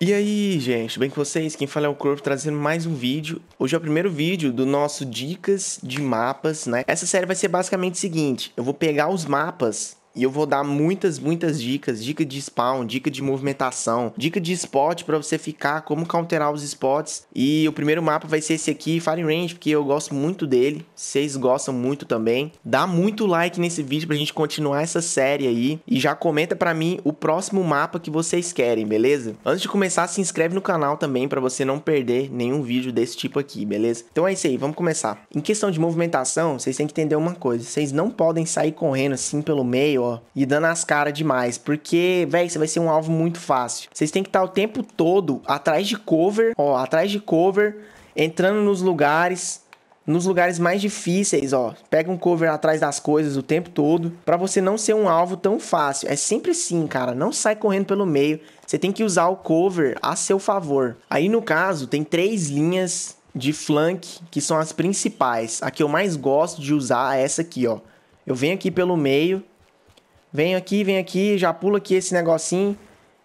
E aí, gente, bem com vocês? Quem fala é o Corpo trazendo mais um vídeo. Hoje é o primeiro vídeo do nosso Dicas de Mapas, né? Essa série vai ser basicamente o seguinte: eu vou pegar os mapas e eu vou dar muitas, muitas dicas, dica de spawn, dica de movimentação, dica de spot para você ficar, como counterar os spots. E o primeiro mapa vai ser esse aqui, Fire Range, porque eu gosto muito dele, vocês gostam muito também. Dá muito like nesse vídeo pra gente continuar essa série aí e já comenta para mim o próximo mapa que vocês querem, beleza? Antes de começar, se inscreve no canal também para você não perder nenhum vídeo desse tipo aqui, beleza? Então é isso aí, vamos começar. Em questão de movimentação, vocês têm que entender uma coisa, vocês não podem sair correndo assim pelo meio, e dando as caras demais. Porque, velho, você vai ser um alvo muito fácil. Vocês têm que estar o tempo todo atrás de cover, ó, atrás de cover, entrando nos lugares nos lugares mais difíceis, ó. Pega um cover atrás das coisas o tempo todo, para você não ser um alvo tão fácil. É sempre assim, cara, não sai correndo pelo meio. Você tem que usar o cover a seu favor. Aí no caso, tem três linhas de flank que são as principais. A que eu mais gosto de usar é essa aqui, ó. Eu venho aqui pelo meio, Vem aqui, vem aqui, já pula aqui esse negocinho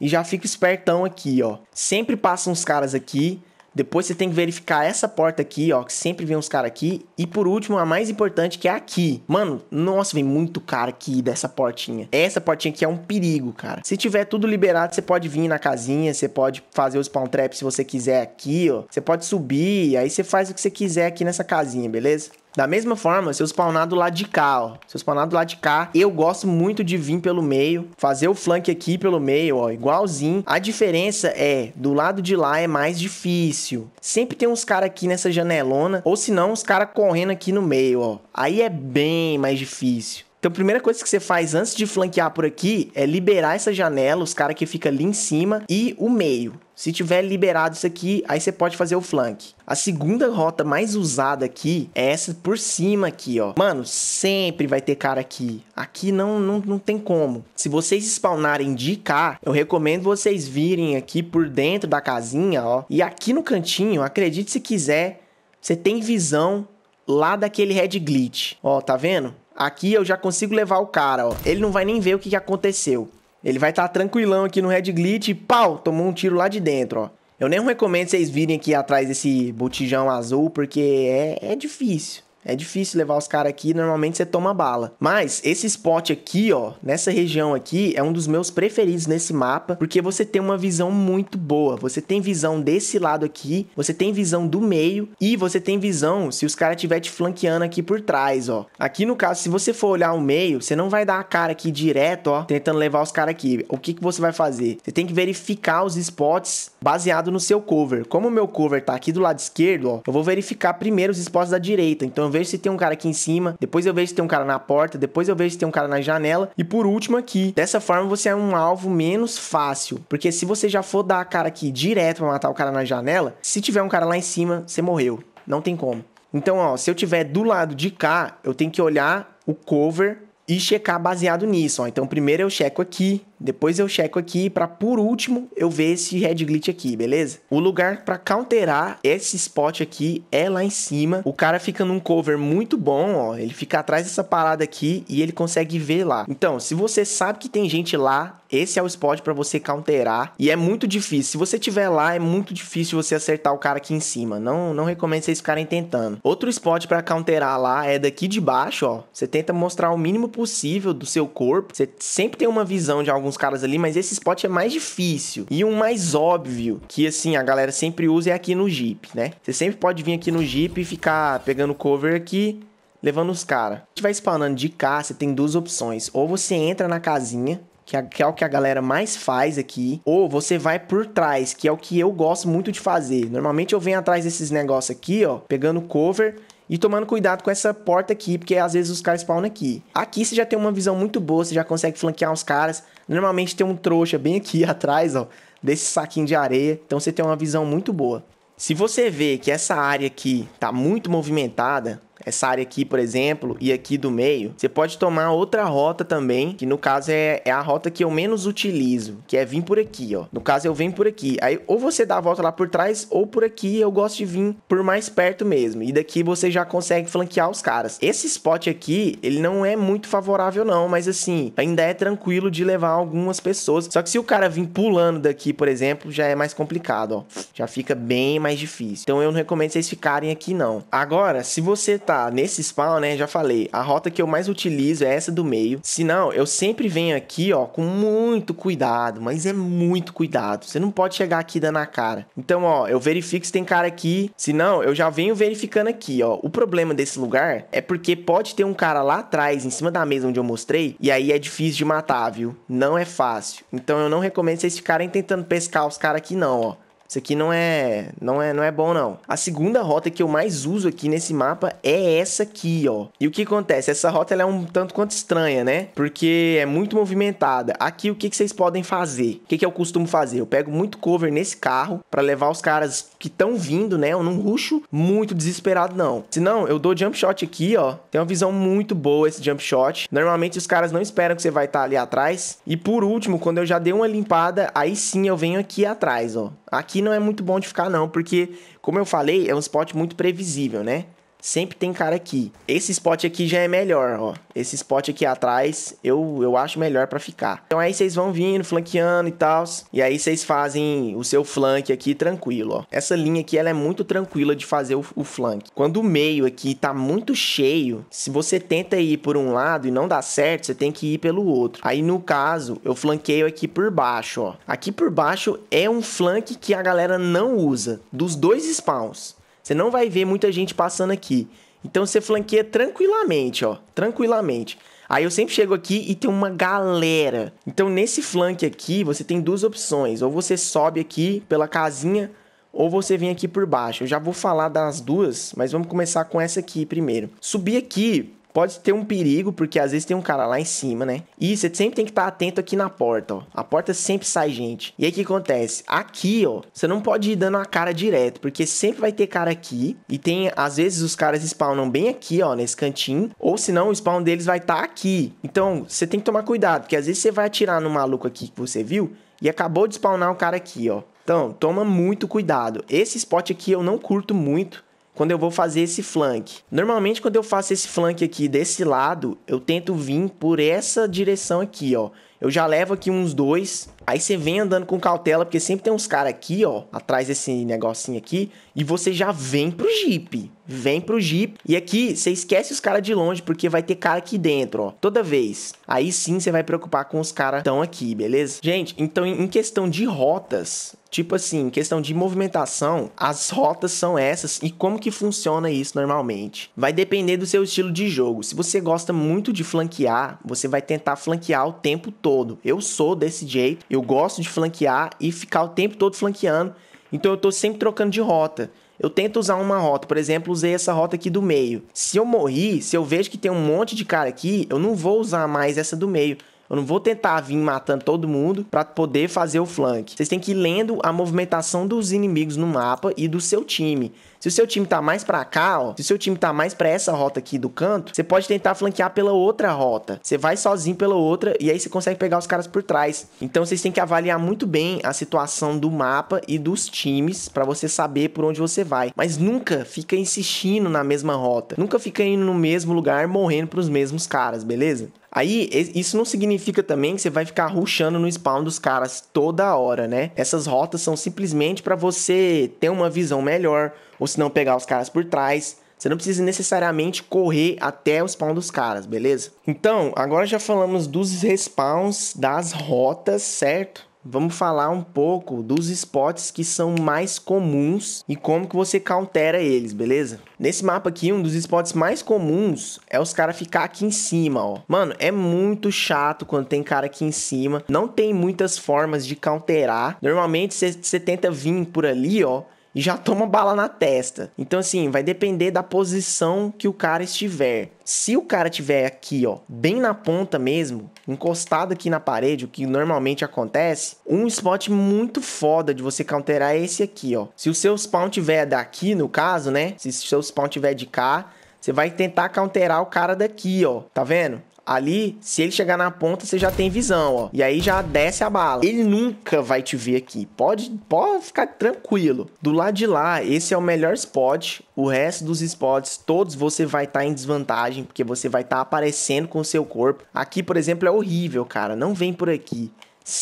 e já fica espertão aqui, ó. Sempre passam uns caras aqui. Depois você tem que verificar essa porta aqui, ó, que sempre vem uns caras aqui. E por último, a mais importante, que é aqui. Mano, nossa, vem muito cara aqui dessa portinha. Essa portinha aqui é um perigo, cara. Se tiver tudo liberado, você pode vir na casinha, você pode fazer o spawn trap se você quiser aqui, ó. Você pode subir, aí você faz o que você quiser aqui nessa casinha, beleza? Da mesma forma, se eu spawnar do lado de cá, ó. Se eu spawnar do lado de cá, eu gosto muito de vir pelo meio, fazer o flank aqui pelo meio, ó, igualzinho. A diferença é, do lado de lá é mais difícil. Sempre tem uns caras aqui nessa janelona, ou se não, uns caras correndo aqui no meio, ó. Aí é bem mais difícil. Então, a primeira coisa que você faz antes de flanquear por aqui é liberar essa janela, os caras que fica ali em cima e o meio. Se tiver liberado isso aqui, aí você pode fazer o flank. A segunda rota mais usada aqui é essa por cima aqui, ó. Mano, sempre vai ter cara aqui. Aqui não, não, não tem como. Se vocês spawnarem de cá, eu recomendo vocês virem aqui por dentro da casinha, ó. E aqui no cantinho, acredite se quiser, você tem visão lá daquele red glitch. Ó, tá vendo? Aqui eu já consigo levar o cara, ó. Ele não vai nem ver o que, aconteceu. Ele vai estar tá tranquilão aqui no Red Glitch e pau, tomou um tiro lá de dentro, ó. Eu nem recomendo vocês virem aqui atrás desse botijão azul, porque é, é difícil. É difícil levar os caras aqui, normalmente você toma bala. Mas esse spot aqui, ó, nessa região aqui, é um dos meus preferidos nesse mapa, porque você tem uma visão muito boa. Você tem visão desse lado aqui, você tem visão do meio e você tem visão se os caras estiverem te flanqueando aqui por trás, ó. Aqui no caso, se você for olhar o meio, você não vai dar a cara aqui direto, ó, tentando levar os caras aqui. O que, que você vai fazer? Você tem que verificar os spots baseado no seu cover. Como o meu cover tá aqui do lado esquerdo, ó, eu vou verificar primeiro os spots da direita. Então eu vejo se tem um cara aqui em cima, depois eu vejo se tem um cara na porta, depois eu vejo se tem um cara na janela e por último aqui. Dessa forma você é um alvo menos fácil, porque se você já for dar a cara aqui direto para matar o cara na janela, se tiver um cara lá em cima, você morreu. Não tem como. Então, ó, se eu tiver do lado de cá, eu tenho que olhar o cover e checar baseado nisso. Ó. Então, primeiro eu checo aqui, depois eu checo aqui para por último eu ver esse red glitch aqui, beleza? O lugar para counterar esse spot aqui é lá em cima. O cara fica num cover muito bom, ó. Ele fica atrás dessa parada aqui e ele consegue ver lá. Então, se você sabe que tem gente lá, esse é o spot para você counterar e é muito difícil. Se você tiver lá, é muito difícil você acertar o cara aqui em cima. Não, não recomendo vocês ficarem tentando. Outro spot para counterar lá é daqui de baixo, ó. Você tenta mostrar o mínimo possível do seu corpo. Você sempre tem uma visão de algum alguns caras ali, mas esse spot é mais difícil. E um mais óbvio, que assim, a galera sempre usa é aqui no Jeep, né? Você sempre pode vir aqui no Jeep e ficar pegando cover aqui, levando os caras. A gente vai spawnando de cá, você tem duas opções. Ou você entra na casinha, que é o que a galera mais faz aqui, ou você vai por trás, que é o que eu gosto muito de fazer. Normalmente eu venho atrás desses negócios aqui, ó, pegando cover e tomando cuidado com essa porta aqui, porque às vezes os caras spawnam aqui. Aqui você já tem uma visão muito boa, você já consegue flanquear os caras. Normalmente tem um trouxa bem aqui atrás, ó, desse saquinho de areia. Então você tem uma visão muito boa. Se você vê que essa área aqui tá muito movimentada, essa área aqui, por exemplo, e aqui do meio, você pode tomar outra rota também, que no caso é, é a rota que eu menos utilizo, que é vir por aqui, ó. No caso, eu venho por aqui. Aí, ou você dá a volta lá por trás, ou por aqui, eu gosto de vir por mais perto mesmo. E daqui você já consegue flanquear os caras. Esse spot aqui, ele não é muito favorável não, mas assim, ainda é tranquilo de levar algumas pessoas. Só que se o cara vir pulando daqui, por exemplo, já é mais complicado, ó. Já fica bem mais difícil. Então, eu não recomendo vocês ficarem aqui, não. Agora, se você tá rota tá nesse spawn, né? Já falei. A rota que eu mais utilizo é essa do meio. Se não, eu sempre venho aqui, ó, com muito cuidado. Mas é muito cuidado. Você não pode chegar aqui dando a cara. Então, ó, eu verifico se tem cara aqui. Se não, eu já venho verificando aqui, ó. O problema desse lugar é porque pode ter um cara lá atrás, em cima da mesa onde eu mostrei. E aí é difícil de matar, viu? Não é fácil. Então eu não recomendo vocês ficarem tentando pescar os caras aqui, não, ó. Isso aqui não é, não é, não é bom não. A segunda rota que eu mais uso aqui nesse mapa é essa aqui, ó. E o que acontece? Essa rota ela é um tanto quanto estranha, né? Porque é muito movimentada. Aqui o que, que vocês podem fazer? O que, que eu costumo fazer? Eu pego muito cover nesse carro para levar os caras que estão vindo, né? Eu não ruxo muito desesperado não. Se não, eu dou jump shot aqui, ó. Tem uma visão muito boa esse jump shot. Normalmente os caras não esperam que você vai estar tá ali atrás. E por último, quando eu já dei uma limpada, aí sim eu venho aqui atrás, ó. Aqui aqui não é muito bom de ficar, não, porque, como eu falei, é um spot muito previsível, né? sempre tem cara aqui. Esse spot aqui já é melhor, ó. Esse spot aqui atrás, eu, eu acho melhor pra ficar. Então aí vocês vão vindo, flanqueando e tal. E aí vocês fazem o seu flank aqui tranquilo, ó. Essa linha aqui, ela é muito tranquila de fazer o, o flank. Quando o meio aqui tá muito cheio, se você tenta ir por um lado e não dá certo, você tem que ir pelo outro. Aí no caso, eu flanqueio aqui por baixo, ó. Aqui por baixo é um flank que a galera não usa. Dos dois spawns. Você não vai ver muita gente passando aqui. Então você flanqueia tranquilamente, ó. Tranquilamente. Aí eu sempre chego aqui e tem uma galera. Então nesse flanque aqui, você tem duas opções. Ou você sobe aqui pela casinha, ou você vem aqui por baixo. Eu já vou falar das duas, mas vamos começar com essa aqui primeiro. Subir aqui pode ter um perigo, porque às vezes tem um cara lá em cima, né? E você sempre tem que estar tá atento aqui na porta, ó. A porta sempre sai gente. E aí o que acontece? Aqui, ó, você não pode ir dando a cara direto, porque sempre vai ter cara aqui. E tem, às vezes, os caras spawnam bem aqui, ó, nesse cantinho. Ou senão o spawn deles vai estar tá aqui. Então, você tem que tomar cuidado, porque às vezes você vai atirar no maluco aqui que você viu e acabou de spawnar o cara aqui, ó. Então, toma muito cuidado. Esse spot aqui eu não curto muito quando eu vou fazer esse flank. Normalmente quando eu faço esse flank aqui desse lado, eu tento vir por essa direção aqui, ó. Eu já levo aqui uns dois. Aí você vem andando com cautela, porque sempre tem uns caras aqui, ó, atrás desse negocinho aqui. E você já vem pro Jeep. Vem pro Jeep. E aqui você esquece os caras de longe, porque vai ter cara aqui dentro, ó. Toda vez. Aí sim você vai preocupar com os caras tão aqui, beleza? Gente, então em questão de rotas, Tipo assim, questão de movimentação, as rotas são essas e como que funciona isso normalmente. Vai depender do seu estilo de jogo. Se você gosta muito de flanquear, você vai tentar flanquear o tempo todo todo. Eu sou desse jeito, eu gosto de flanquear e ficar o tempo todo flanqueando. Então eu tô sempre trocando de rota. Eu tento usar uma rota, por exemplo, usei essa rota aqui do meio. Se eu morri, se eu vejo que tem um monte de cara aqui, eu não vou usar mais essa do meio. Eu não vou tentar vir matando todo mundo para poder fazer o flank. Vocês têm que ir lendo a movimentação dos inimigos no mapa e do seu time. Se o seu time tá mais para cá, ó, se o seu time tá mais para essa rota aqui do canto, você pode tentar flanquear pela outra rota. Você vai sozinho pela outra e aí você consegue pegar os caras por trás. Então vocês têm que avaliar muito bem a situação do mapa e dos times para você saber por onde você vai. Mas nunca fica insistindo na mesma rota. Nunca fica indo no mesmo lugar morrendo para os mesmos caras, beleza? Aí, isso não significa também que você vai ficar ruxando no spawn dos caras toda hora, né? Essas rotas são simplesmente para você ter uma visão melhor, ou se não pegar os caras por trás. Você não precisa necessariamente correr até o spawn dos caras, beleza? Então, agora já falamos dos respawns, das rotas, certo? Vamos falar um pouco dos spots que são mais comuns e como que você countera eles, beleza? Nesse mapa aqui, um dos spots mais comuns é os caras ficar aqui em cima, ó. Mano, é muito chato quando tem cara aqui em cima. Não tem muitas formas de counterar. Normalmente, você tenta vir por ali, ó e já toma bala na testa. Então, assim, vai depender da posição que o cara estiver. Se o cara estiver aqui, ó, bem na ponta mesmo, encostado aqui na parede, o que normalmente acontece, um spot muito foda de você counterar é esse aqui, ó. Se o seu spawn tiver daqui, no caso, né? Se o seu spawn tiver de cá, você vai tentar counterar o cara daqui, ó. Tá vendo? Ali, se ele chegar na ponta, você já tem visão, ó. E aí já desce a bala. Ele nunca vai te ver aqui. Pode, pode ficar tranquilo. Do lado de lá, esse é o melhor spot. O resto dos spots, todos você vai estar tá em desvantagem, porque você vai estar tá aparecendo com o seu corpo. Aqui, por exemplo, é horrível, cara. Não vem por aqui.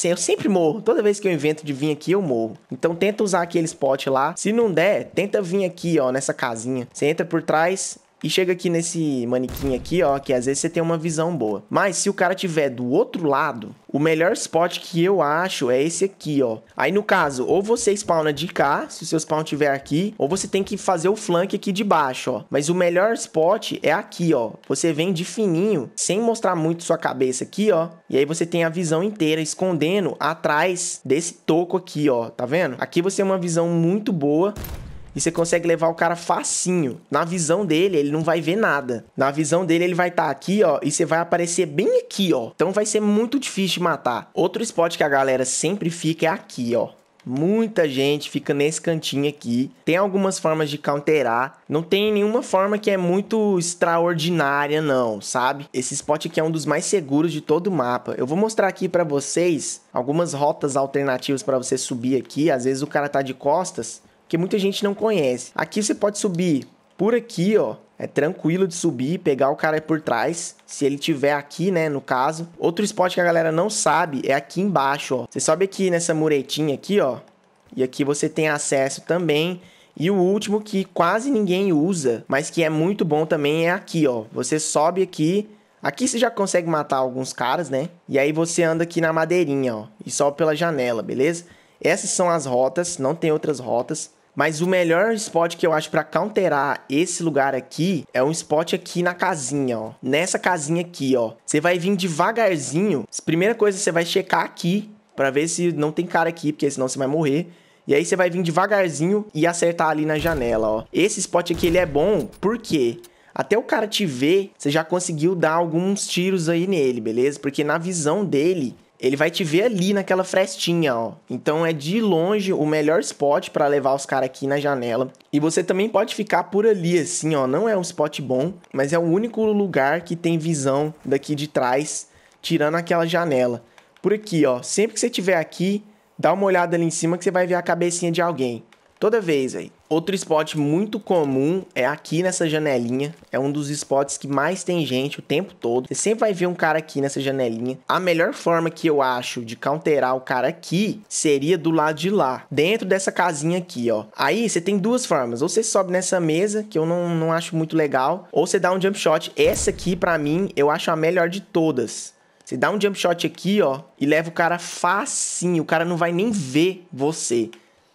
Eu sempre morro. Toda vez que eu invento de vir aqui, eu morro. Então tenta usar aquele spot lá. Se não der, tenta vir aqui, ó, nessa casinha. Você entra por trás e chega aqui nesse manequim aqui, ó, que às vezes você tem uma visão boa. Mas se o cara tiver do outro lado, o melhor spot que eu acho é esse aqui, ó. Aí no caso, ou você spawna de cá, se o seu spawn tiver aqui, ou você tem que fazer o flank aqui de baixo, ó. Mas o melhor spot é aqui, ó. Você vem de fininho, sem mostrar muito sua cabeça aqui, ó. E aí você tem a visão inteira escondendo atrás desse toco aqui, ó. Tá vendo? Aqui você tem uma visão muito boa e você consegue levar o cara facinho. Na visão dele, ele não vai ver nada. Na visão dele, ele vai estar tá aqui, ó, e você vai aparecer bem aqui, ó. Então vai ser muito difícil de matar. Outro spot que a galera sempre fica é aqui, ó. Muita gente fica nesse cantinho aqui. Tem algumas formas de counterar. Não tem nenhuma forma que é muito extraordinária, não, sabe? Esse spot aqui é um dos mais seguros de todo o mapa. Eu vou mostrar aqui para vocês algumas rotas alternativas para você subir aqui. Às vezes o cara tá de costas que muita gente não conhece. Aqui você pode subir por aqui, ó, é tranquilo de subir, pegar o cara por trás, se ele tiver aqui, né, no caso. Outro spot que a galera não sabe é aqui embaixo, ó. Você sobe aqui nessa muretinha aqui, ó, e aqui você tem acesso também. E o último que quase ninguém usa, mas que é muito bom também é aqui, ó. Você sobe aqui, aqui você já consegue matar alguns caras, né? E aí você anda aqui na madeirinha, ó, e sobe pela janela, beleza? Essas são as rotas, não tem outras rotas. Mas o melhor spot que eu acho para counterar esse lugar aqui é um spot aqui na casinha, ó. Nessa casinha aqui, ó. Você vai vir devagarzinho. Primeira coisa, você vai checar aqui para ver se não tem cara aqui, porque senão você vai morrer. E aí você vai vir devagarzinho e acertar ali na janela, ó. Esse spot aqui ele é bom porque até o cara te ver, você já conseguiu dar alguns tiros aí nele, beleza? Porque na visão dele, ele vai te ver ali naquela frestinha, ó. Então é de longe o melhor spot para levar os caras aqui na janela. E você também pode ficar por ali assim, ó. Não é um spot bom, mas é o único lugar que tem visão daqui de trás, tirando aquela janela. Por aqui, ó. Sempre que você tiver aqui, dá uma olhada ali em cima que você vai ver a cabecinha de alguém. Toda vez aí. Outro spot muito comum é aqui nessa janelinha. É um dos spots que mais tem gente o tempo todo. Você sempre vai ver um cara aqui nessa janelinha. A melhor forma que eu acho de counterar o cara aqui seria do lado de lá, dentro dessa casinha aqui, ó. Aí você tem duas formas. Ou você sobe nessa mesa, que eu não, não acho muito legal, ou você dá um jump shot. Essa aqui, pra mim, eu acho a melhor de todas. Você dá um jump shot aqui, ó, e leva o cara facinho. O cara não vai nem ver você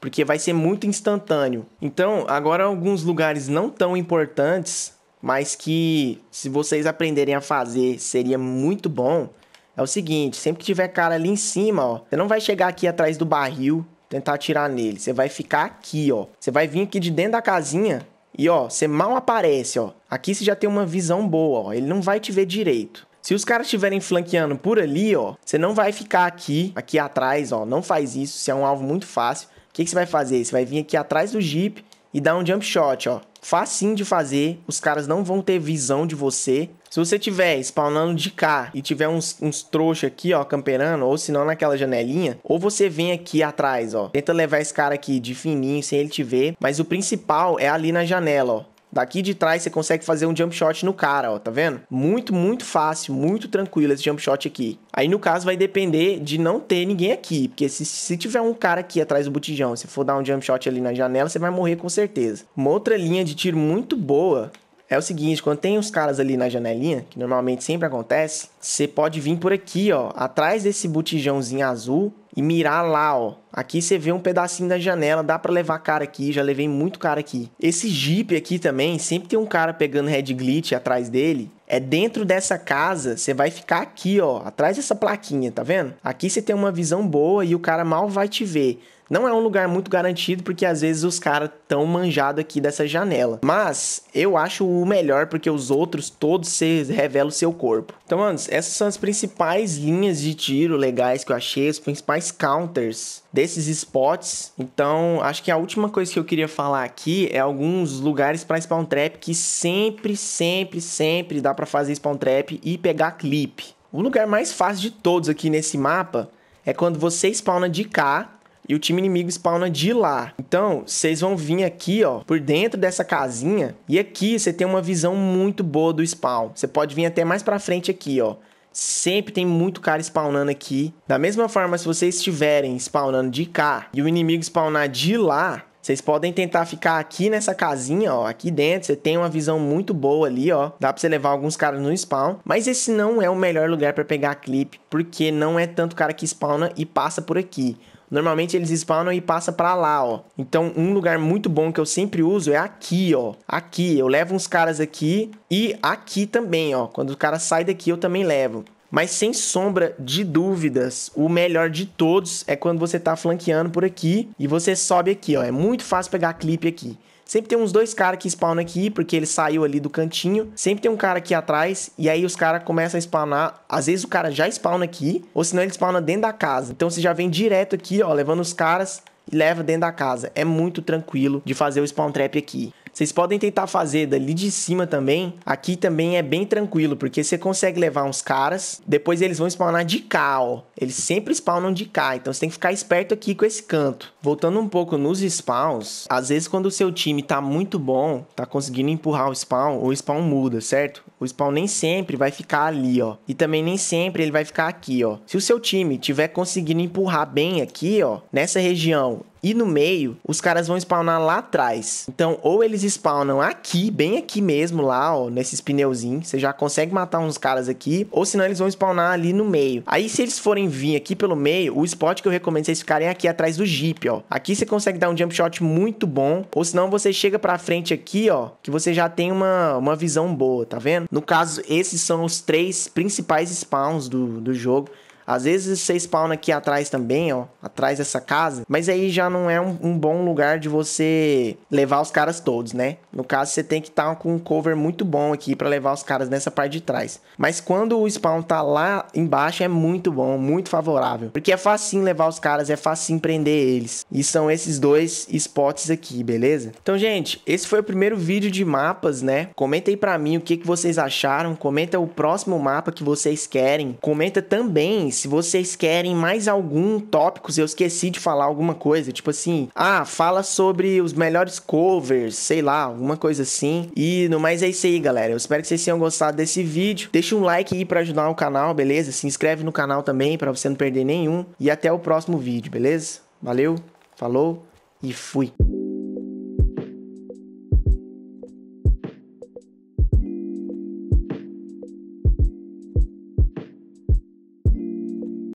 porque vai ser muito instantâneo. Então, agora alguns lugares não tão importantes, mas que se vocês aprenderem a fazer seria muito bom. É o seguinte, sempre que tiver cara ali em cima, ó, você não vai chegar aqui atrás do barril tentar atirar nele. Você vai ficar aqui, ó. Você vai vir aqui de dentro da casinha e ó, você mal aparece, ó. Aqui você já tem uma visão boa, ó. Ele não vai te ver direito. Se os caras estiverem flanqueando por ali, ó, você não vai ficar aqui, aqui atrás, ó. Não faz isso, você é um alvo muito fácil que, que você vai fazer? Você vai vir aqui atrás do Jeep e dar um jump shot, ó. Facinho de fazer, os caras não vão ter visão de você. Se você tiver spawnando de cá e tiver uns, uns trouxa aqui, ó, camperando, ou se não naquela janelinha, ou você vem aqui atrás, ó. Tenta levar esse cara aqui de fininho, sem ele te ver. Mas o principal é ali na janela, ó. Daqui de trás você consegue fazer um jump shot no cara, ó, tá vendo? Muito, muito fácil, muito tranquilo esse jump shot aqui. Aí no caso vai depender de não ter ninguém aqui, porque se, se tiver um cara aqui atrás do botijão, se for dar um jump shot ali na janela, você vai morrer com certeza. Uma outra linha de tiro muito boa é o seguinte, quando tem os caras ali na janelinha, que normalmente sempre acontece, você pode vir por aqui, ó, atrás desse botijãozinho azul e mirar lá, ó. Aqui você vê um pedacinho da janela, dá para levar cara aqui, já levei muito cara aqui. Esse Jeep aqui também, sempre tem um cara pegando Red glitch atrás dele. É dentro dessa casa, você vai ficar aqui, ó, atrás dessa plaquinha, tá vendo? Aqui você tem uma visão boa e o cara mal vai te ver. Não é um lugar muito garantido, porque às vezes os caras tão manjado aqui dessa janela. Mas eu acho o melhor, porque os outros todos se revelam o seu corpo. Então, mano, essas são as principais linhas de tiro legais que eu achei, os principais counters desses spots. Então, acho que a última coisa que eu queria falar aqui é alguns lugares para spawn trap que sempre, sempre, sempre dá para fazer spawn trap e pegar clipe. O lugar mais fácil de todos aqui nesse mapa é quando você spawna de cá e o time inimigo spawna de lá. Então, vocês vão vir aqui, ó, por dentro dessa casinha e aqui você tem uma visão muito boa do spawn. Você pode vir até mais para frente aqui, ó. Sempre tem muito cara spawnando aqui. Da mesma forma, se vocês estiverem spawnando de cá e o inimigo spawnar de lá, vocês podem tentar ficar aqui nessa casinha, ó, aqui dentro. Você tem uma visão muito boa ali, ó. Dá pra você levar alguns caras no spawn. Mas esse não é o melhor lugar para pegar clipe, porque não é tanto cara que spawna e passa por aqui. Normalmente eles spawnam e passa para lá, ó. Então, um lugar muito bom que eu sempre uso é aqui, ó. Aqui, eu levo uns caras aqui e aqui também, ó. Quando o cara sai daqui, eu também levo. Mas sem sombra de dúvidas, o melhor de todos é quando você tá flanqueando por aqui e você sobe aqui, ó. É muito fácil pegar clipe aqui. Sempre tem uns dois caras que spawnam aqui, porque ele saiu ali do cantinho. Sempre tem um cara aqui atrás, e aí os caras começam a spawnar. Às vezes o cara já spawna aqui, ou senão ele spawna dentro da casa. Então você já vem direto aqui, ó, levando os caras e leva dentro da casa. É muito tranquilo de fazer o spawn trap aqui. Vocês podem tentar fazer dali de cima também. Aqui também é bem tranquilo, porque você consegue levar uns caras. Depois eles vão spawnar de cá, ó. Eles sempre spawnam de cá, então você tem que ficar esperto aqui com esse canto. Voltando um pouco nos spawns, às vezes quando o seu time tá muito bom, tá conseguindo empurrar o spawn, o spawn muda, certo? O spawn nem sempre vai ficar ali, ó. E também nem sempre ele vai ficar aqui, ó. Se o seu time tiver conseguindo empurrar bem aqui, ó, nessa região, e no meio, os caras vão spawnar lá atrás. Então, ou eles spawnam aqui, bem aqui mesmo, lá, ó, nesses pneuzinhos. Você já consegue matar uns caras aqui. Ou senão eles vão spawnar ali no meio. Aí, se eles forem vir aqui pelo meio, o spot que eu recomendo é vocês ficarem aqui atrás do Jeep, ó. Aqui você consegue dar um jump shot muito bom. Ou senão você chega pra frente aqui, ó, que você já tem uma, uma visão boa, tá vendo? No caso, esses são os três principais spawns do, do jogo. Às vezes você spawna aqui atrás também, ó, atrás dessa casa, mas aí já não é um, um bom lugar de você levar os caras todos, né? No caso, você tem que estar tá com um cover muito bom aqui para levar os caras nessa parte de trás. Mas quando o spawn tá lá embaixo, é muito bom, muito favorável. Porque é fácil levar os caras, é fácil prender eles. E são esses dois spots aqui, beleza? Então, gente, esse foi o primeiro vídeo de mapas, né? Comenta aí pra mim o que, que vocês acharam. Comenta o próximo mapa que vocês querem. Comenta também se vocês querem mais algum tópicos. Eu esqueci de falar alguma coisa. Tipo assim, ah, fala sobre os melhores covers, sei lá, alguma coisa assim. E no mais é isso aí, galera. Eu espero que vocês tenham gostado desse vídeo. Deixa um like aí para ajudar o canal, beleza? Se inscreve no canal também para você não perder nenhum. E até o próximo vídeo, beleza? Valeu, falou e fui!